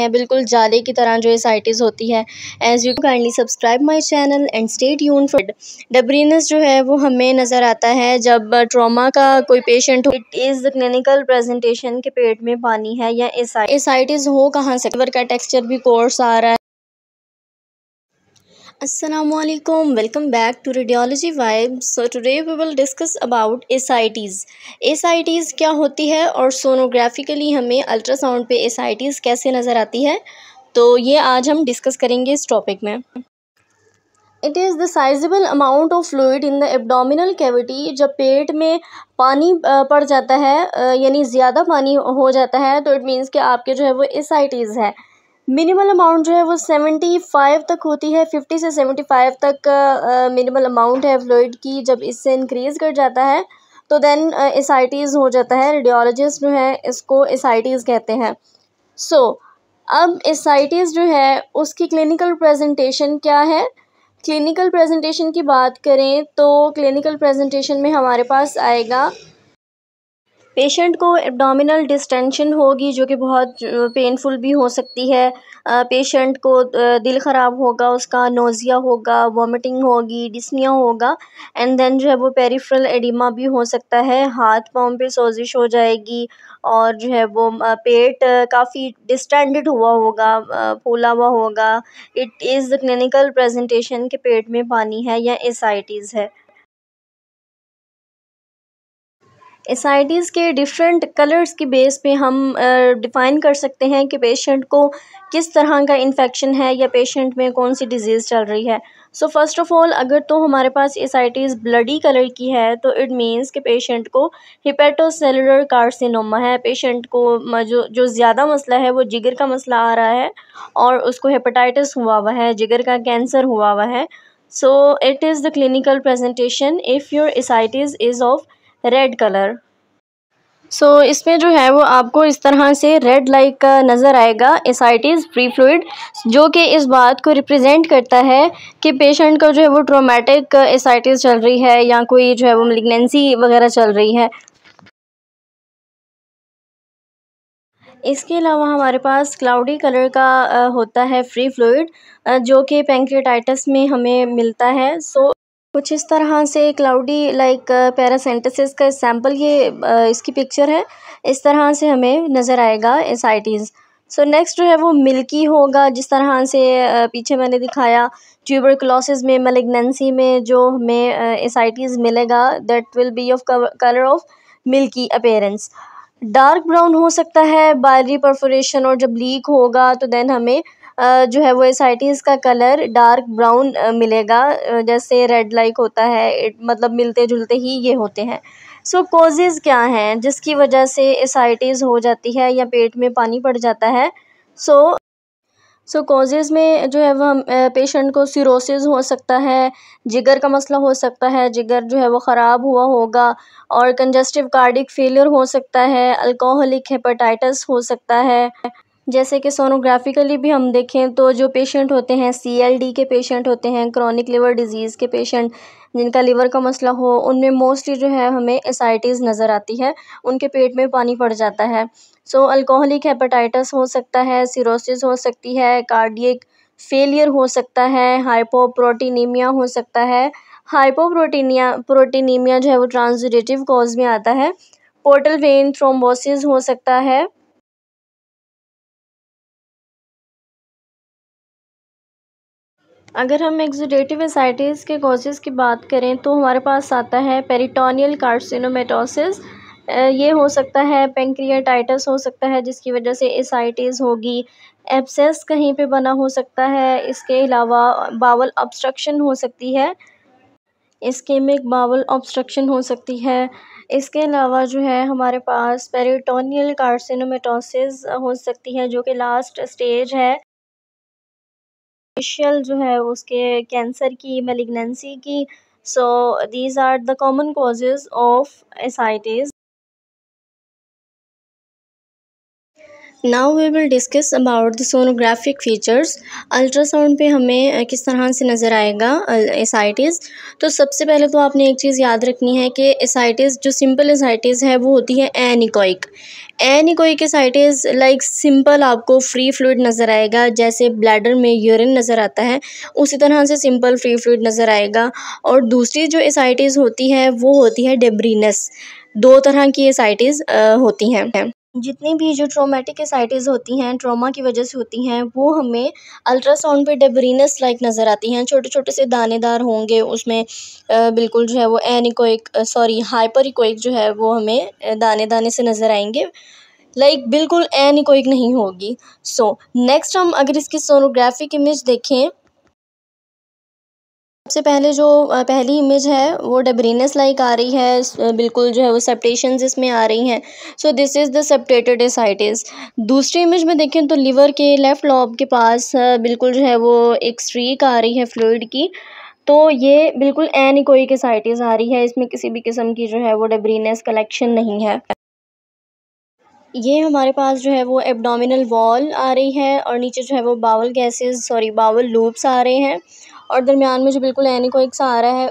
है बिल्कुल जाले की तरह जो एसाइटिस होती है as you kindly subscribe my channel and stay tune for डबरीनस जो है वो हमें नज़र आता है जब ट्रॉमा का कोई पेशेंट हो इट इज़ क्लिनिकल प्रेजेंटेशन के पेट में पानी है या एसाइटिस हो कहाँ से लिवर का टेक्सचर भी कोर्स आ रहा है radiology vibe so to we will discuss about ascites ascites क्या होती है और सोनोग्राफिकली हमें अल्ट्रासाउंड पे एस आई टीज़ कैसे नज़र आती है तो ये आज हम डिस्कस करेंगे इस टॉपिक में it is the sizeable amount of fluid in the abdominal cavity जब पेट में पानी पड़ जाता है यानी ज़्यादा पानी हो जाता है तो इट मीन्स कि आपके जो है वो एस है मिनिमल अमाउंट जो है वो सेवेंटी फाइव तक होती है फिफ्टी से सेवेंटी फाइव तक मिनिमल अमाउंट है फ्लोइड की जब इससे इंक्रीज़ कर जाता है तो देन एस हो जाता है रेडियोलॉजिस्ट जो है इसको एस कहते हैं सो so, अब एस जो है उसकी क्लिनिकल प्रेजेंटेशन क्या है क्लिनिकल प्रेजेंटेशन की बात करें तो क्लिनिकल प्रेजेंटेशन में हमारे पास आएगा पेशेंट को एब्डोमिनल डिस्टेंशन होगी जो कि बहुत पेनफुल भी हो सकती है पेशेंट को दिल ख़राब होगा उसका नोज़िया होगा वॉमिटिंग होगी डिस्निया होगा एंड देन जो है वो पेरिफ्रल एडिमा भी हो सकता है हाथ पाँव पे सोजिश हो जाएगी और जो है वो पेट काफ़ी डिस्टेंडेड हुआ होगा फूला हुआ होगा it is the clinical presentation के पेट में पानी है या एसाइटिस है एस के डिफरेंट कलर्स की बेस पे हम डिफ़ाइन कर सकते हैं कि पेशेंट को किस तरह का इन्फेक्शन है या पेशेंट में कौन सी डिजीज़ चल रही है सो फर्स्ट ऑफ़ ऑल अगर तो हमारे पास एस ब्लडी कलर की है तो इट मींस कि पेशेंट को हिपेटोसेलुलर कार्सिनोमा है पेशेंट को जो जो ज़्यादा मसला है वो जिगर का मसला आ रहा है और उसको हेपेटाइटिस हुआ हुआ है जिगर का कैंसर हुआ हुआ है so it is the clinical presentation if your ascites is of red colour so so, इसमें जो है वो आपको इस तरह से रेड लाइक का नज़र आएगा एसाइटिस फ्री फ्लूड जो कि इस बात को रिप्रेजेंट करता है कि पेशेंट का जो है वो ट्रोमेटिक एसाइटिस चल रही है या कोई जो है वो मलिग्नेंसी वगैरह चल रही है इसके अलावा हमारे पास क्लाउडी कलर का होता है फ्री फ्लूड जो कि पेंक्रेटाइटस में हमें मिलता है सो कुछ इस तरह से क्लाउडी लाइक पैरासेंटिस का सैम्पल ये uh, इसकी पिक्चर है इस तरह से हमें नज़र आएगा एस सो नेक्स्ट जो है वो मिल्की होगा जिस तरह से uh, पीछे मैंने दिखाया क्लॉसिस में मलिग्नेंसी में जो हमें एस uh, मिलेगा that will be of colour of milky appearance dark brown हो सकता है बायरी परफोरेशन और जब लीक होगा तो देन हमें जो है वो एस.आई.टी. का कलर डार्क ब्राउन मिलेगा जैसे रेड लाइक होता है मतलब मिलते-जुलते ही ये होते हैं सो कॉजेज क्या हैं जिसकी वजह से एस.आई.टी. हो जाती है या पेट में पानी पड़ जाता है so so, so so, causes में जो है वह पेशेंट को सिरोसिस हो सकता है जिगर का मसला हो सकता है जिगर जो है वो ख़राब हुआ होगा और कंजेस्टिव कार्डिक फेलियर हो सकता है अल्कोहलिक हेपेटाइटिस हो सकता है जैसे कि सोनोग्राफ़िकली भी हम देखें तो जो पेशेंट होते हैं सीएलडी के पेशेंट होते हैं क्रॉनिक लिवर डिज़ीज़ के पेशेंट जिनका लिवर का मसला हो उनमें मोस्टली जो है हमें एसाइटिस नज़र आती है उनके पेट में पानी पड़ जाता है सो अल्कोहलिक हेपेटाइटिस हो सकता है सिरोसिस हो सकती है कार्डियक फेलियर हो सकता है हाइपोप्रोटीनीमिया हो सकता है हाइपोप्रोटीनिया प्रोटीनीमिया जो है वो ट्रांसजेटिव कॉज में आता है पोर्टल वेन थ्रोम्बोसिस हो सकता है अगर हम एक्जोडेटिव एसाइटिस के कॉजेज़ की बात करें तो हमारे पास आता है पेरिटोनियल कार्सिनोमेटोसिस ये हो सकता है पेंक्रियाटाइटस हो सकता है जिसकी वजह से एसाइटिस होगी एब्सेस कहीं पे बना हो सकता है इसके अलावा बावल ऑब्स्ट्रक्शन हो सकती है इसके में बावल ऑब्स्ट्रक्शन हो सकती है इसके अलावा जो है हमारे पास पेरिटोनियल कार्सिनोमेटोसिस हो सकती है जो कि लास्ट स्टेज है फेशियल जो है उसके कैंसर की मेलिग्नेंसी की so these are the common causes of ascites now we will discuss about the sonographic features ultrasound पे हमें किस तरह से नज़र आएगा एसाइटिस तो सबसे पहले तो आपने एक चीज़ याद रखनी है कि एसाइटिस जो सिंपल एसाइटिस है वो होती है anechoic anechoic ascites like simple आपको फ्री फ्लूड नज़र आएगा जैसे ब्लैडर में यूरिन नज़र आता है उसी तरह से सिंपल फ्री फ्लूड नज़र आएगा और दूसरी जो एसाइटिस होती है वो होती है डेब्रीनस दो तरह की एसाइटिस होती हैं जितनी भी जो ट्रोमेटिक एसाइटिस होती हैं ट्रॉमा की वजह से होती हैं वो हमें अल्ट्रासाउंड पे डेबरीनस लाइक नज़र आती हैं छोटे छोटे से दानेदार होंगे उसमें बिल्कुल जो है वो एनिकोइक सॉरी हाइपर इकोइक जो है वो हमें दाने दाने से नज़र आएंगे लाइक like, बिल्कुल एनिकोइक नहीं होगी सो so, नेक्स्ट हम अगर इसकी सोनोग्राफिक इमेज देखें सबसे पहले जो पहली इमेज है वो डेब्रीनेस लाइक आ रही है बिल्कुल जो है वो सेप्टेशन इसमें आ रही हैं so this is the septated ascites दूसरी इमेज में देखें तो लिवर के लेफ़्ट लॉब के पास बिल्कुल जो है वो एक स्ट्रीक आ रही है फ्लूड की तो ये बिल्कुल एन कोई एसाइटिस आ रही है इसमें किसी भी किस्म की जो है वो डेब्रीनेस कलेक्शन नहीं है ये हमारे पास जो है वो एब्डोमिनल वॉल आ रही है और नीचे जो है वो bowel gases sorry bowel loops आ रहे हैं और दरमियान में जो बिल्कुल एन इक्वैक्स आ रहा है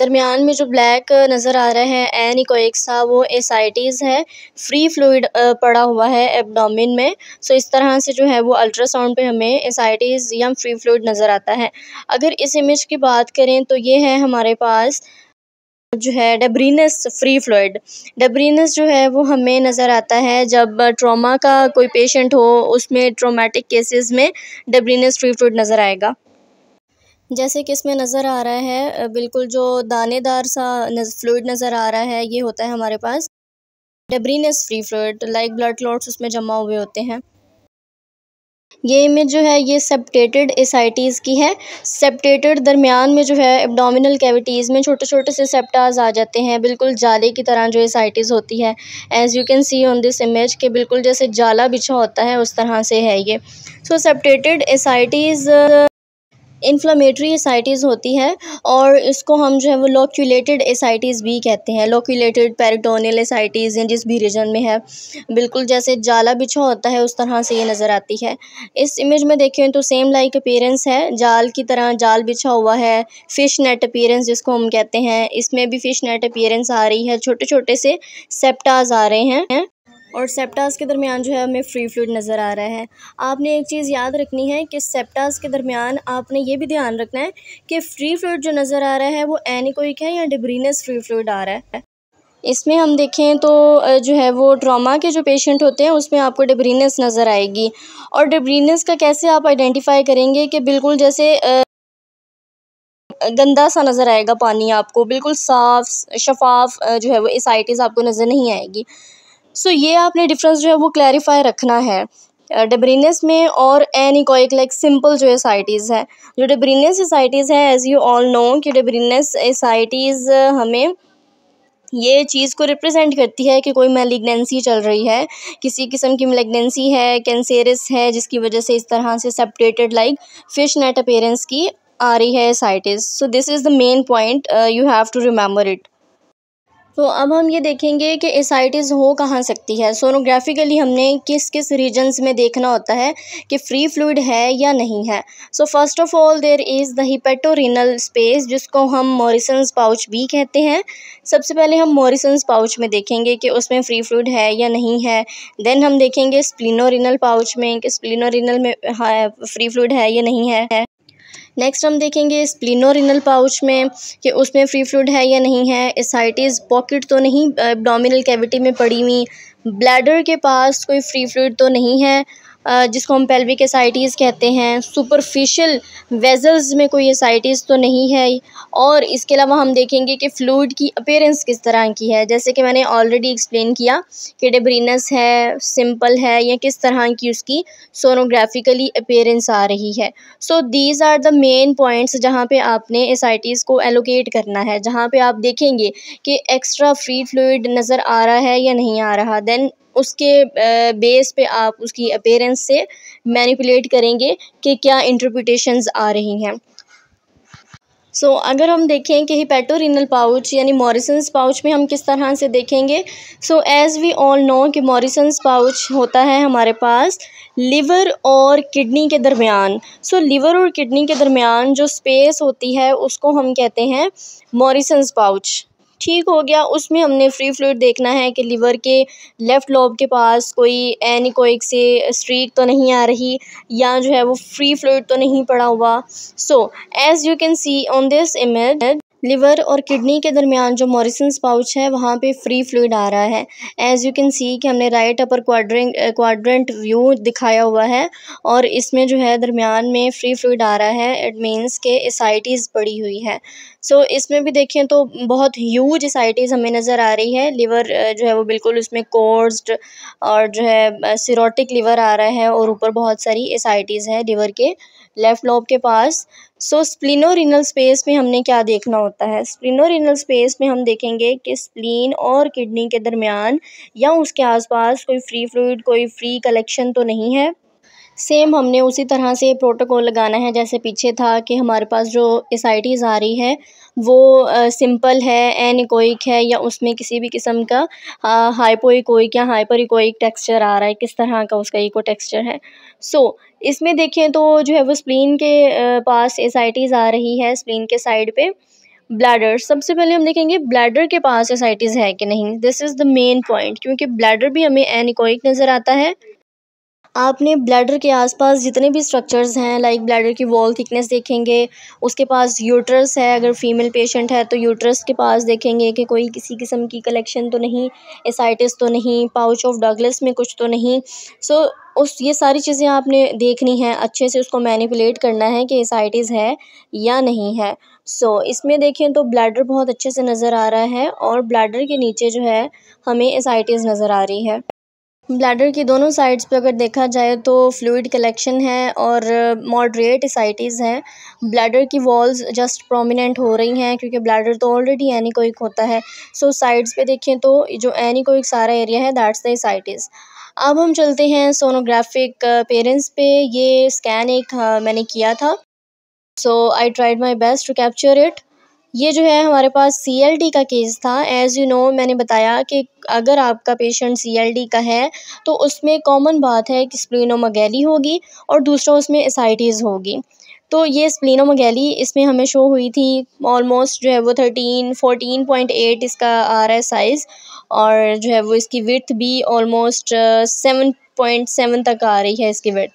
दरमियान में जो ब्लैक नज़र आ रहा है एन इक्वैक्स सा वो एसाइटीज़ है फ्री फ्लूड पड़ा हुआ है एबडामिन में सो इस तरह से जो है वो अल्ट्रासाउंड पे हमें एसाइटीज़ या फ्री फ्लूड नज़र आता है अगर इस इमेज की बात करें तो ये है हमारे पास जो है डेब्रीनस फ्री फ्लूड डेब्रीनस जो है वो हमें नज़र आता है जब ट्रॉमा का कोई पेशेंट हो उसमें ट्रोमेटिक केसेस में डेब्रीनस फ्री फ्लूड नज़र आएगा जैसे कि इसमें नज़र आ रहा है बिल्कुल जो दानेदार सा फ्लूड नज़र आ रहा है ये होता है हमारे पास डेब्रीनस free fluid like blood clots उसमें जमा हुए होते हैं ये इमेज जो है ये सेप्टेटेड एसाइटीज़ की है सेप्टेटेड दरमियान में जो है एब्डोमिनल कैविटीज़ में छोटे छोटे से सेप्टाज आ जाते हैं बिल्कुल जाले की तरह जो एसाइटीज़ होती है as you can see on this image के बिल्कुल जैसे जाला बिछा होता है उस तरह से है ये सो सेप्टेटेड एसाइटीज़ इन्फ्लामेटरी एसाइटिस होती है और इसको हम जो है वो लोक्यूलेटेड एसाइटिस भी कहते हैं लोक्यूलेटेड पेरिटोनियल एसाइटिस जिस भी रीजन में है बिल्कुल जैसे जाला बिछा होता है उस तरह से ये नज़र आती है इस इमेज में देखें तो सेम लाइक अपेरेंस है जाल की तरह जाल बिछा हुआ है फ़िश नेट अपेरेंस जिसको हम कहते हैं इसमें भी फ़िश नेट अपेरेंस आ रही है छोटे छोटे से सेप्टाज आ रहे हैं और सेप्टास के दरमियान जो है हमें फ्री फ्लूड नज़र आ रहा है आपने एक चीज़ याद रखनी है कि सेप्टास के दरमियान आपने ये भी ध्यान रखना है कि फ्री फ्लूड जो नज़र आ रहा है वो एनिकोइक है या डिब्रीनस फ्री फ्लूड आ रहा है इसमें हम देखें तो जो है वो ट्रॉमा के जो पेशेंट होते हैं उसमें आपको डिब्रीनस नज़र आएगी और डिब्रीनस का कैसे आप आइडेंटिफाई करेंगे कि बिल्कुल जैसे गंदा सा नज़र आएगा पानी आपको बिल्कुल साफ शफाफ जो है वो इसाइटिस आपको नज़र नहीं आएगी सो ये आपने डिफरेंस जो है वो क्लैरिफाई रखना है डेब्रीनस में और एनिकोइक लाइक सिंपल जो एसाइटीज़ है जो डेब्रीनस एसाइटीज़ है एज़ यू ऑल नो कि डेब्रीनस एसाइटीज़ हमें ये चीज़ को रिप्रेजेंट करती है कि कोई मेलिग्नेंसी चल रही है किसी किस्म की मेलिग्नेंसी है कैंसेरस है जिसकी वजह से इस तरह से separated like fish net appearance की आ रही है ascites so this is the main point you have to remember it तो अब हम ये देखेंगे कि एसाइटिस हो कहाँ सकती है सोनोग्राफिकली हमने किस किस रीजन्स में देखना होता है कि फ्री फ्लूड है या नहीं है so first of all there is the hepatorenal space जिसको हम मॉरिसन्स पाउच भी कहते हैं सबसे पहले हम मॉरिसन्स पाउच में देखेंगे कि उसमें फ्री फ्लूड है या नहीं है देन हम देखेंगे स्प्लिनोरिनल पाउच में कि स्प्लिनोरिनल में फ्री हाँ, फ्लूड है या नहीं है नेक्स्ट हम देखेंगे स्प्लिनोरिनल पाउच में कि उसमें फ्री फ्लूड है या नहीं है एसाइटिस पॉकेट तो नहीं डोमिनल कैविटी में पड़ी हुई ब्लैडर के पास कोई फ्री फ्लूड तो नहीं है जिसको हम पेल्विक एसाइटीज़ कहते हैं सुपरफिशियल वेजल्स में कोई एसाइटीज़ तो नहीं है और इसके अलावा हम देखेंगे कि फ्लूड की अपेयरेंस किस तरह की है जैसे कि मैंने ऑलरेडी एक्सप्लेन किया कि डेब्रीनस है सिंपल है या किस तरह की उसकी सोनोग्राफिकली अपेयरेंस आ रही है so these are the main points जहाँ पर आपने एसाइटीज़ को एलोकेट करना है जहाँ पर आप देखेंगे कि एक्स्ट्रा फ्री फ्लूड नज़र आ रहा है या नहीं आ रहा देन उसके बेस पे आप उसकी अपेरेंस से मैनिपुलेट करेंगे कि क्या इंटरप्रिटेशन आ रही हैं सो so, अगर हम देखें कि हिपेटोरिनल पाउच यानी मॉरिसन्स पाउच में हम किस तरह से देखेंगे so as we all know कि मॉरिसन्स पाउच होता है हमारे पास लीवर और किडनी के दरमियान सो so, लीवर और किडनी के दरमियान जो स्पेस होती है उसको हम कहते हैं मॉरिसन्स पाउच ठीक हो गया उसमें हमने फ्री फ्लूड देखना है कि लीवर के लेफ़्ट लोब के पास कोई एनिकोइक से स्ट्रीक तो नहीं आ रही या जो है वो फ्री फ्लूड तो नहीं पड़ा हुआ so as you can see on this image liver और किडनी के दरमियान जो मॉरिसन्स पाउच है वहाँ पे फ्री फ्लूड आ रहा है एज़ यू कैन सी कि हमने right upper quadrant quadrant view दिखाया हुआ है और इसमें जो है दरमियान में फ्री फ्लूड आ रहा है इट मीन्स के एसाइटीज़ पड़ी हुई है सो so, इसमें भी देखें तो बहुत ह्यूज एसाइटीज़ हमें नज़र आ रही है लिवर जो है वो बिल्कुल उसमें कोर्स्ड और जो है सिरोटिक लिवर आ रहा है और ऊपर बहुत सारी एसाइटीज़ है लिवर के लेफ़्ट लॉब के पास सो स्प्लिनोरिनल स्पेस में हमने क्या देखना होता है स्प्लिनोरिनल स्पेस में हम देखेंगे कि स्प्लीन और किडनी के दरमियान या उसके आसपास कोई फ्री फ्लूड कोई फ्री कलेक्शन तो नहीं है सेम हमने उसी तरह से प्रोटोकॉल लगाना है जैसे पीछे था कि हमारे पास जो एस आ रही है वो सिंपल है एनिकोइक है या उसमें किसी भी किस्म का हाइपोइकोइक या हाइपर इकोइक टेक्सचर आ रहा है किस तरह का उसका इको टेक्सचर है सो so, इसमें देखें तो जो है वो स्प्लीन के पास एस आ रही है स्प्लीन के साइड पर ब्लैडर सबसे पहले हम देखेंगे ब्लैडर के पास एसाइटिस है कि नहीं this is the main point क्योंकि ब्लैडर भी हमें एनिकोइक नज़र आता है आपने ब्लैडर के आसपास जितने भी स्ट्रक्चर्स हैं लाइक ब्लैडर की वॉल थिकनेस देखेंगे उसके पास यूट्रस है अगर फीमेल पेशेंट है तो यूट्रस के पास देखेंगे कि कोई किसी किस्म की कलेक्शन तो नहीं एसाइटिस तो नहीं पाउच ऑफ डगलस में कुछ तो नहीं सो so, उस ये सारी चीज़ें आपने देखनी है अच्छे से उसको मैनिपुलेट करना है कि एसाइटिस है या नहीं है सो so, इसमें देखें तो ब्लैडर बहुत अच्छे से नज़र आ रहा है और ब्लैडर के नीचे जो है हमें एसाइटिस नज़र आ रही है ब्लैडर की दोनों साइड्स पर अगर देखा जाए तो फ्लूड कलेक्शन है और मॉडरेट इसाइटिस हैं ब्लैडर की वॉल्स जस्ट प्रोमिनेंट हो रही हैं क्योंकि ब्लैडर तो ऑलरेडी एनिकोइक होता है सो so, साइड्स पे देखें तो जो एनिकोइक सारा एरिया है दैट्स द इसाइटिस अब हम चलते हैं सोनोग्राफिक पेरेंट्स uh, पे ये स्कैन एक uh, मैंने किया था so I tried my best to capture it ये जो है हमारे पास सी का केस था एज़ यू नो मैंने बताया कि अगर आपका पेशेंट सी का है तो उसमें कॉमन बात है कि स्प्लिनोमगैली होगी और दूसरा उसमें एसाइटिस होगी तो ये स्प्लिनोमगैली इसमें हमें शो हुई थी ऑलमोस्ट जो है वो थर्टीन फोर्टीन पॉइंट एट इसका आ रहा है साइज़ और जो है वो इसकी विर्थ भी ऑलमोस्ट सेवन पॉइंट सेवन तक आ रही है इसकी विर्थ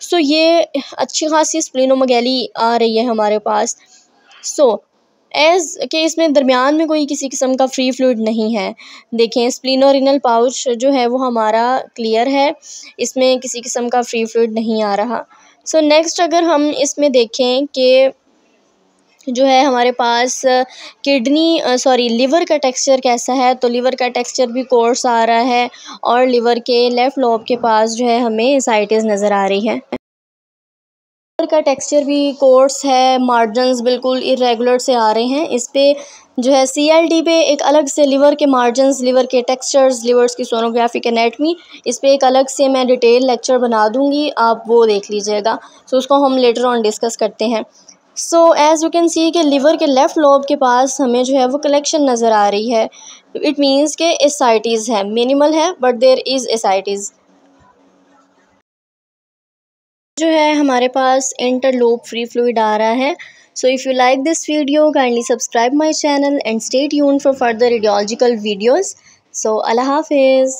सो so, ये अच्छी खासी स्प्लिनोमगैली आ रही है हमारे पास सो so, एज़ के इसमें दरमियान में कोई किसी किस्म का फ्री फ्लूड नहीं है देखें स्प्लिनोरिनल पाउच जो है वो हमारा क्लियर है इसमें किसी किस्म का फ्री फ्लूड नहीं आ रहा सो so, नेक्स्ट अगर हम इसमें देखें कि जो है हमारे पास किडनी सॉरी लिवर का टेक्सचर कैसा है तो लिवर का टेक्सचर भी कोर्स आ रहा है और लिवर के लेफ़्ट लोब के पास जो है हमें साइटिस नज़र आ रही है पेपर का टेक्सचर भी कोर्स है मार्जन्स बिल्कुल इरेगुलर से आ रहे हैं इस पर जो है डी पे एक अलग से लीवर के मार्जन्स लीवर के टेक्सचर्स लीवर्स की सोनोग्राफिक एनेटमी इस पर एक अलग से मैं डिटेल लेक्चर बना दूंगी आप वो देख लीजिएगा सो उसको हम लेटर ऑन डिस्कस करते हैं so as you can see कि लिवर के लेफ़्ट लोब के पास हमें जो है वो कलेक्शन नज़र आ रही है इट मीन्स के एसाइटीज़ है मिनिमल है बट देर इज़ एसाइटीज़ जो है हमारे पास इंटरलोप फ्री फ्लूड आ रहा है so if you like this video kindly subscribe my channel and stay यून for further radiological videos so अल्लाह हाफिज़